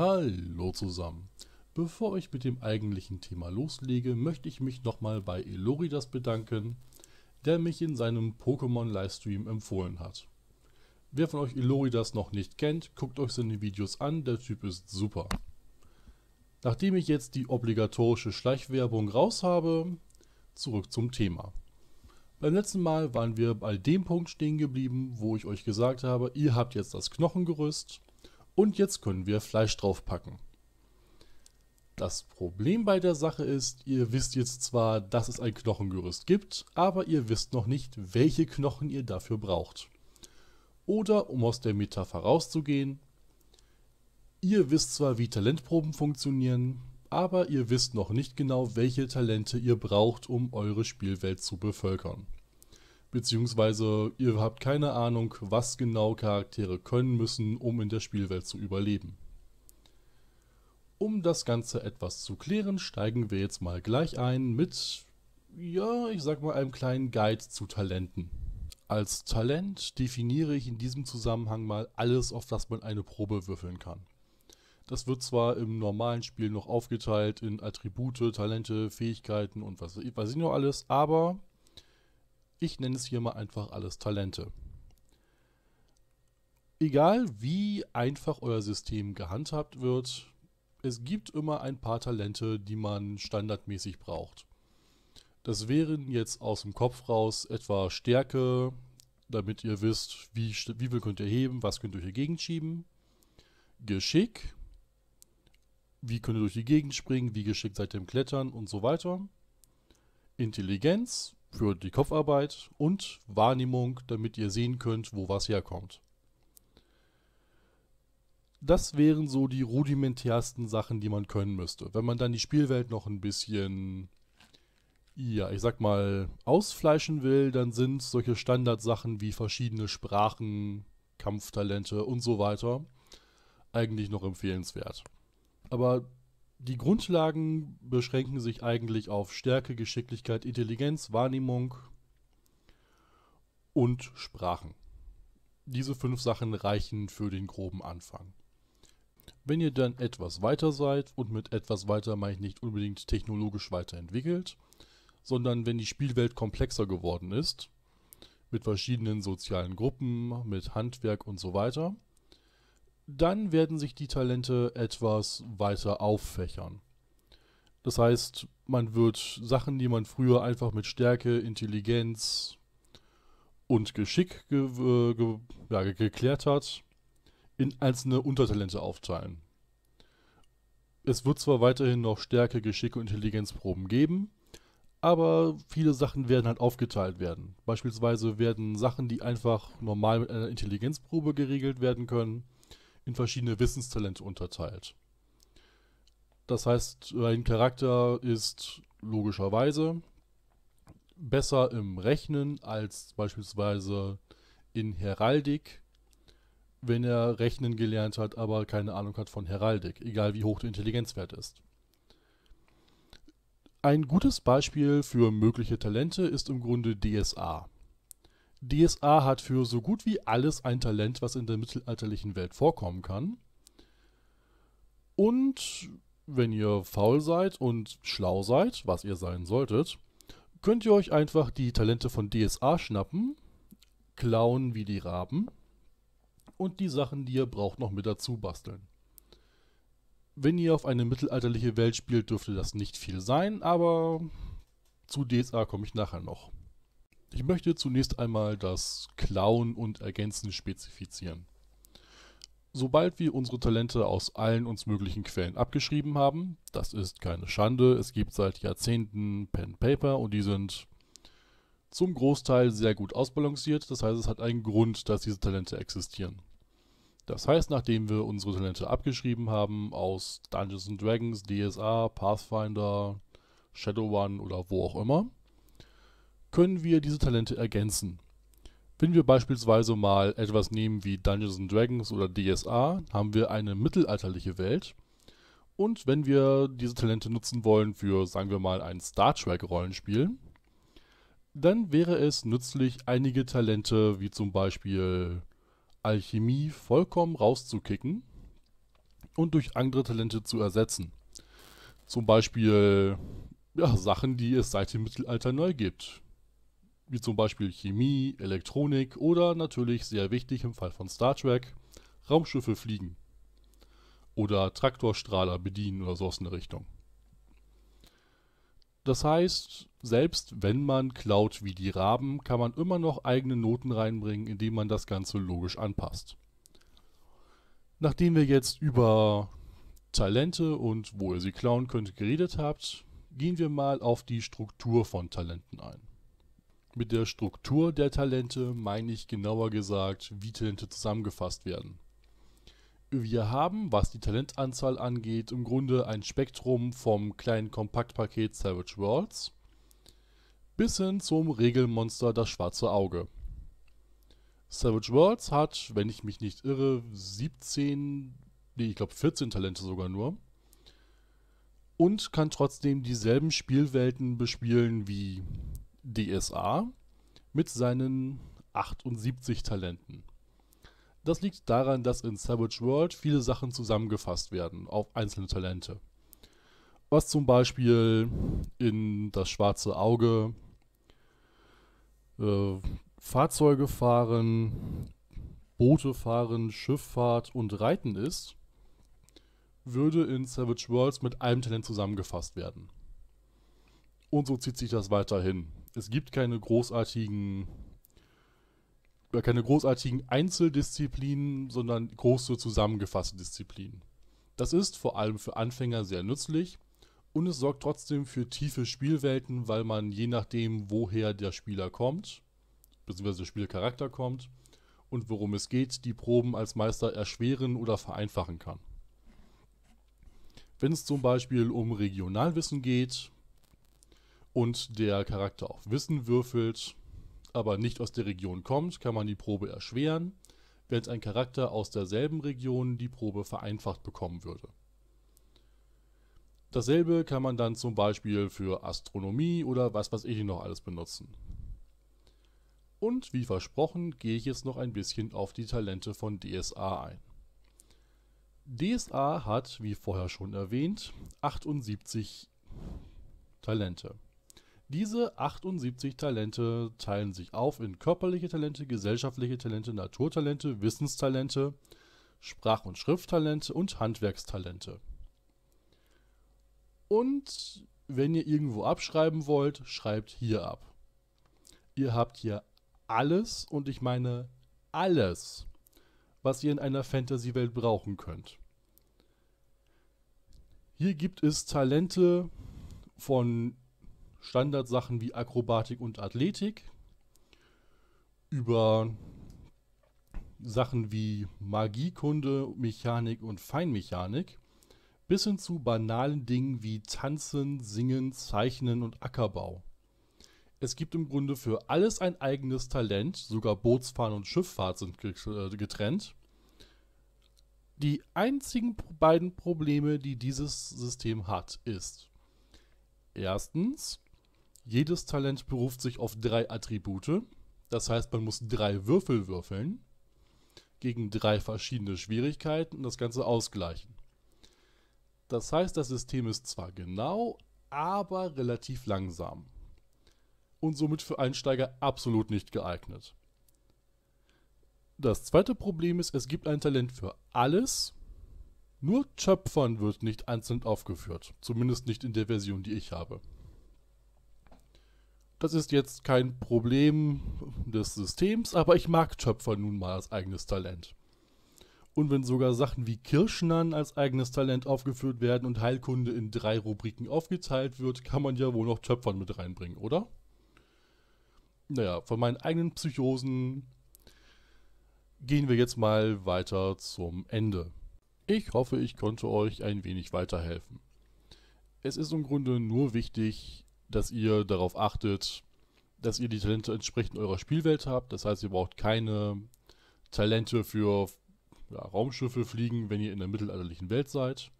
Hallo zusammen. Bevor ich mit dem eigentlichen Thema loslege, möchte ich mich nochmal bei Eloridas bedanken, der mich in seinem Pokémon-Livestream empfohlen hat. Wer von euch Eloridas noch nicht kennt, guckt euch seine Videos an, der Typ ist super. Nachdem ich jetzt die obligatorische Schleichwerbung raus habe, zurück zum Thema. Beim letzten Mal waren wir bei dem Punkt stehen geblieben, wo ich euch gesagt habe, ihr habt jetzt das Knochengerüst und jetzt können wir Fleisch draufpacken. Das Problem bei der Sache ist, ihr wisst jetzt zwar, dass es ein Knochengerüst gibt, aber ihr wisst noch nicht, welche Knochen ihr dafür braucht. Oder um aus der Metapher rauszugehen, ihr wisst zwar, wie Talentproben funktionieren, aber ihr wisst noch nicht genau, welche Talente ihr braucht, um eure Spielwelt zu bevölkern beziehungsweise ihr habt keine Ahnung, was genau Charaktere können müssen, um in der Spielwelt zu überleben. Um das Ganze etwas zu klären, steigen wir jetzt mal gleich ein mit, ja, ich sag mal, einem kleinen Guide zu Talenten. Als Talent definiere ich in diesem Zusammenhang mal alles, auf das man eine Probe würfeln kann. Das wird zwar im normalen Spiel noch aufgeteilt in Attribute, Talente, Fähigkeiten und was weiß ich noch alles, aber ich nenne es hier mal einfach alles Talente. Egal wie einfach euer System gehandhabt wird, es gibt immer ein paar Talente, die man standardmäßig braucht. Das wären jetzt aus dem Kopf raus etwa Stärke, damit ihr wisst, wie, wie viel könnt ihr heben, was könnt ihr durch die Gegend schieben. Geschick, wie könnt ihr durch die Gegend springen, wie geschickt seid ihr im Klettern und so weiter. Intelligenz, für die Kopfarbeit und Wahrnehmung, damit ihr sehen könnt, wo was herkommt. Das wären so die rudimentärsten Sachen, die man können müsste. Wenn man dann die Spielwelt noch ein bisschen, ja, ich sag mal, ausfleischen will, dann sind solche Standardsachen wie verschiedene Sprachen, Kampftalente und so weiter eigentlich noch empfehlenswert. Aber die Grundlagen beschränken sich eigentlich auf Stärke, Geschicklichkeit, Intelligenz, Wahrnehmung und Sprachen. Diese fünf Sachen reichen für den groben Anfang. Wenn ihr dann etwas weiter seid, und mit etwas weiter meine ich nicht unbedingt technologisch weiterentwickelt, sondern wenn die Spielwelt komplexer geworden ist, mit verschiedenen sozialen Gruppen, mit Handwerk und so weiter, dann werden sich die Talente etwas weiter auffächern. Das heißt, man wird Sachen, die man früher einfach mit Stärke, Intelligenz und Geschick ge äh, ge ja, geklärt hat, in einzelne Untertalente aufteilen. Es wird zwar weiterhin noch Stärke, Geschick und Intelligenzproben geben, aber viele Sachen werden halt aufgeteilt werden. Beispielsweise werden Sachen, die einfach normal mit einer Intelligenzprobe geregelt werden können, in verschiedene Wissenstalente unterteilt. Das heißt, ein Charakter ist logischerweise besser im Rechnen als beispielsweise in Heraldik, wenn er Rechnen gelernt hat, aber keine Ahnung hat von Heraldik, egal wie hoch der Intelligenzwert ist. Ein gutes Beispiel für mögliche Talente ist im Grunde DSA. DSA hat für so gut wie alles ein Talent, was in der mittelalterlichen Welt vorkommen kann. Und wenn ihr faul seid und schlau seid, was ihr sein solltet, könnt ihr euch einfach die Talente von DSA schnappen, klauen wie die Raben und die Sachen, die ihr braucht, noch mit dazu basteln. Wenn ihr auf eine mittelalterliche Welt spielt, dürfte das nicht viel sein, aber zu DSA komme ich nachher noch. Ich möchte zunächst einmal das Klauen und Ergänzen spezifizieren. Sobald wir unsere Talente aus allen uns möglichen Quellen abgeschrieben haben, das ist keine Schande, es gibt seit Jahrzehnten Pen Paper und die sind zum Großteil sehr gut ausbalanciert, das heißt es hat einen Grund, dass diese Talente existieren. Das heißt, nachdem wir unsere Talente abgeschrieben haben aus Dungeons Dragons, DSA, Pathfinder, Shadowrun oder wo auch immer, können wir diese Talente ergänzen. Wenn wir beispielsweise mal etwas nehmen wie Dungeons Dragons oder DSA, haben wir eine mittelalterliche Welt. Und wenn wir diese Talente nutzen wollen für, sagen wir mal, ein Star Trek-Rollenspiel, dann wäre es nützlich, einige Talente wie zum Beispiel Alchemie vollkommen rauszukicken und durch andere Talente zu ersetzen. Zum Beispiel ja, Sachen, die es seit dem Mittelalter neu gibt wie zum Beispiel Chemie, Elektronik oder natürlich sehr wichtig im Fall von Star Trek, Raumschiffe fliegen oder Traktorstrahler bedienen oder so aus einer Richtung. Das heißt, selbst wenn man klaut wie die Raben, kann man immer noch eigene Noten reinbringen, indem man das Ganze logisch anpasst. Nachdem wir jetzt über Talente und wo ihr sie klauen könnt geredet habt, gehen wir mal auf die Struktur von Talenten ein. Mit der Struktur der Talente meine ich genauer gesagt, wie Talente zusammengefasst werden. Wir haben, was die Talentanzahl angeht, im Grunde ein Spektrum vom kleinen Kompaktpaket Savage Worlds bis hin zum Regelmonster Das Schwarze Auge. Savage Worlds hat, wenn ich mich nicht irre, 17, nee, ich glaube 14 Talente sogar nur. Und kann trotzdem dieselben Spielwelten bespielen wie DSA mit seinen 78 Talenten. Das liegt daran, dass in Savage World viele Sachen zusammengefasst werden auf einzelne Talente. Was zum Beispiel in das schwarze Auge, äh, Fahrzeuge fahren, Boote fahren, Schifffahrt und Reiten ist, würde in Savage Worlds mit einem Talent zusammengefasst werden. Und so zieht sich das weiterhin es gibt keine großartigen äh, keine großartigen Einzeldisziplinen, sondern große zusammengefasste Disziplinen. Das ist vor allem für Anfänger sehr nützlich und es sorgt trotzdem für tiefe Spielwelten, weil man je nachdem, woher der Spieler kommt, beziehungsweise der Spielcharakter kommt und worum es geht, die Proben als Meister erschweren oder vereinfachen kann. Wenn es zum Beispiel um Regionalwissen geht, und der Charakter auf Wissen würfelt, aber nicht aus der Region kommt, kann man die Probe erschweren, während ein Charakter aus derselben Region die Probe vereinfacht bekommen würde. Dasselbe kann man dann zum Beispiel für Astronomie oder was weiß ich noch alles benutzen. Und wie versprochen gehe ich jetzt noch ein bisschen auf die Talente von DSA ein. DSA hat, wie vorher schon erwähnt, 78 Talente. Diese 78 Talente teilen sich auf in körperliche Talente, gesellschaftliche Talente, Naturtalente, Wissenstalente, Sprach- und Schrifttalente und Handwerkstalente. Und wenn ihr irgendwo abschreiben wollt, schreibt hier ab. Ihr habt hier alles und ich meine alles, was ihr in einer Fantasy-Welt brauchen könnt. Hier gibt es Talente von Standardsachen wie Akrobatik und Athletik, über Sachen wie Magiekunde, Mechanik und Feinmechanik, bis hin zu banalen Dingen wie Tanzen, Singen, Zeichnen und Ackerbau. Es gibt im Grunde für alles ein eigenes Talent, sogar Bootsfahren und Schifffahrt sind äh, getrennt. Die einzigen beiden Probleme, die dieses System hat, ist erstens, jedes Talent beruft sich auf drei Attribute. Das heißt, man muss drei Würfel würfeln gegen drei verschiedene Schwierigkeiten und das Ganze ausgleichen. Das heißt, das System ist zwar genau, aber relativ langsam. Und somit für Einsteiger absolut nicht geeignet. Das zweite Problem ist, es gibt ein Talent für alles. Nur Töpfern wird nicht einzeln aufgeführt. Zumindest nicht in der Version, die ich habe. Das ist jetzt kein Problem des Systems, aber ich mag Töpfer nun mal als eigenes Talent. Und wenn sogar Sachen wie Kirschnern als eigenes Talent aufgeführt werden und Heilkunde in drei Rubriken aufgeteilt wird, kann man ja wohl noch Töpfern mit reinbringen, oder? Naja, von meinen eigenen Psychosen gehen wir jetzt mal weiter zum Ende. Ich hoffe, ich konnte euch ein wenig weiterhelfen. Es ist im Grunde nur wichtig, dass ihr darauf achtet, dass ihr die Talente entsprechend eurer Spielwelt habt. Das heißt, ihr braucht keine Talente für ja, Raumschiffe fliegen, wenn ihr in der mittelalterlichen Welt seid.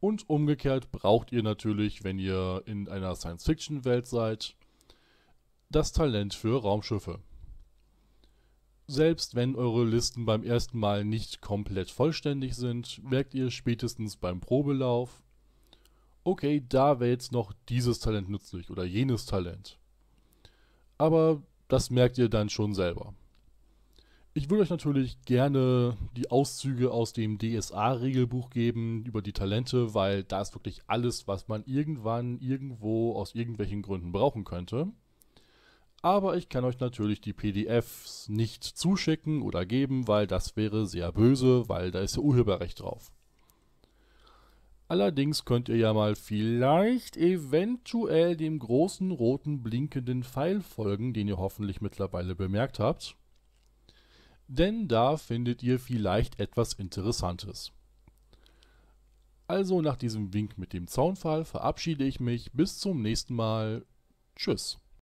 Und umgekehrt braucht ihr natürlich, wenn ihr in einer Science-Fiction-Welt seid, das Talent für Raumschiffe. Selbst wenn eure Listen beim ersten Mal nicht komplett vollständig sind, merkt ihr spätestens beim Probelauf, okay, da wäre jetzt noch dieses Talent nützlich oder jenes Talent. Aber das merkt ihr dann schon selber. Ich würde euch natürlich gerne die Auszüge aus dem DSA-Regelbuch geben über die Talente, weil da ist wirklich alles, was man irgendwann, irgendwo, aus irgendwelchen Gründen brauchen könnte. Aber ich kann euch natürlich die PDFs nicht zuschicken oder geben, weil das wäre sehr böse, weil da ist ja Urheberrecht drauf. Allerdings könnt ihr ja mal vielleicht eventuell dem großen roten blinkenden Pfeil folgen, den ihr hoffentlich mittlerweile bemerkt habt. Denn da findet ihr vielleicht etwas Interessantes. Also nach diesem Wink mit dem Zaunfall verabschiede ich mich. Bis zum nächsten Mal. Tschüss.